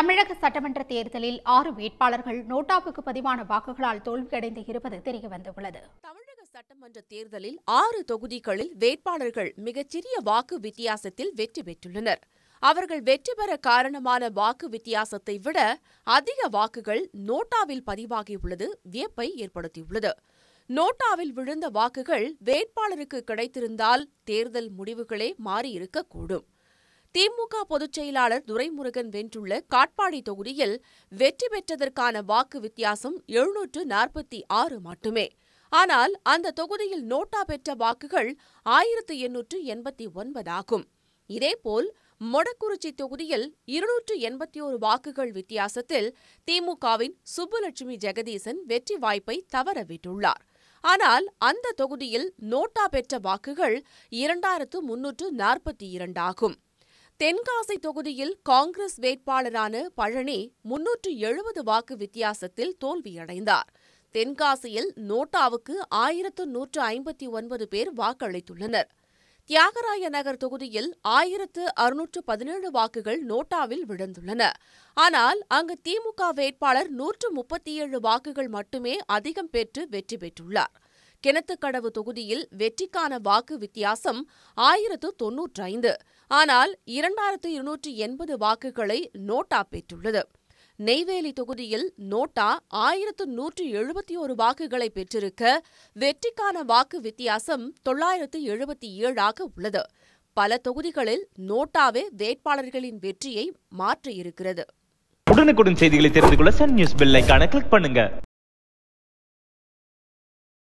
தமிழக சட்டமன்ற தேர்தலில் ஆறு வேட்பாளர்கள் நோட்டாவுக்கு பதிவான வாக்குகளால் தோல்வியடைந்து இருப்பது தெரியவந்துள்ளது தமிழக சட்டமன்ற தேர்தலில் ஆறு தொகுதிகளில் வேட்பாளர்கள் மிகச்சிறிய வாக்கு வித்தியாசத்தில் வெற்றி பெற்றுள்ளனர் அவர்கள் வெற்றி பெற காரணமான வாக்கு வித்தியாசத்தை விட அதிக வாக்குகள் நோட்டாவில் பதிவாகியுள்ளது வியப்பை ஏற்படுத்தியுள்ளது நோட்டாவில் விழுந்த வாக்குகள் வேட்பாளருக்கு கிடைத்திருந்தால் தேர்தல் முடிவுகளே மாறியிருக்கக்கூடும் திமுக பொதுச் செயலாளர் துரைமுருகன் வென்றுள்ள காட்பாடி தொகுதியில் வெற்றி பெற்றதற்கான வாக்கு வித்தியாசம் எழுநூற்று நாற்பத்தி ஆறு மட்டுமே ஆனால் அந்த தொகுதியில் நோட்டா பெற்ற வாக்குகள் ஆயிரத்து எண்ணூற்று எண்பத்தி ஒன்பதாகும் இதேபோல் மொடக்குறிச்சி தொகுதியில் இருநூற்று எண்பத்தி ஒரு வாக்குகள் வித்தியாசத்தில் திமுகவின் சுப்புலட்சுமி ஜெகதீசன் வெற்றி வாய்ப்பை தவறவிட்டுள்ளார் ஆனால் அந்த தொகுதியில் நோட்டா பெற்ற வாக்குகள் இரண்டாயிரத்து முன்னூற்று நாற்பத்தி இரண்டாகும் தென்காசி தொகுதியில் காங்கிரஸ் வேட்பாளரான பழனி முன்னூற்று எழுபது வாக்கு வித்தியாசத்தில் தோல்வியடைந்தார் தென்காசியில் நோட்டாவுக்கு ஆயிரத்து நூற்று ஐம்பத்தி ஒன்பது பேர் வாக்களித்துள்ளனர் தியாகராய நகர் தொகுதியில் ஆயிரத்து அறுநூற்று பதினேழு வாக்குகள் நோட்டாவில் விழுந்துள்ளன ஆனால் அங்கு திமுக வேட்பாளர் நூற்று முப்பத்தி ஏழு வாக்குகள் மட்டுமே அதிகம் பெற்று வெற்றி பெற்றுள்ளார் கிணத்துக்கடவு தொகுதியில் வெற்றிக்கான வாக்கு வித்தியாசம் ஆயிரத்து தொன்னூற்றைந்து ஆனால் இரண்டாயிரத்து இருநூற்றி எண்பது வாக்குகளை நோட்டா பெற்றுள்ளது நெய்வேலி தொகுதியில் நோட்டா ஆயிரத்து நூற்று எழுபத்தி ஒரு வாக்குகளை பெற்றிருக்க வெற்றிக்கான வாக்கு வித்தியாசம் தொள்ளாயிரத்து எழுபத்தி ஏழாக உள்ளது பல தொகுதிகளில் நோட்டாவே வேட்பாளர்களின் வெற்றியை மாற்றியிருக்கிறது உடனுக்குடன் செய்திகளை தெரிந்து கொள்ள சன் நியூஸ் கிளிக் பண்ணுங்க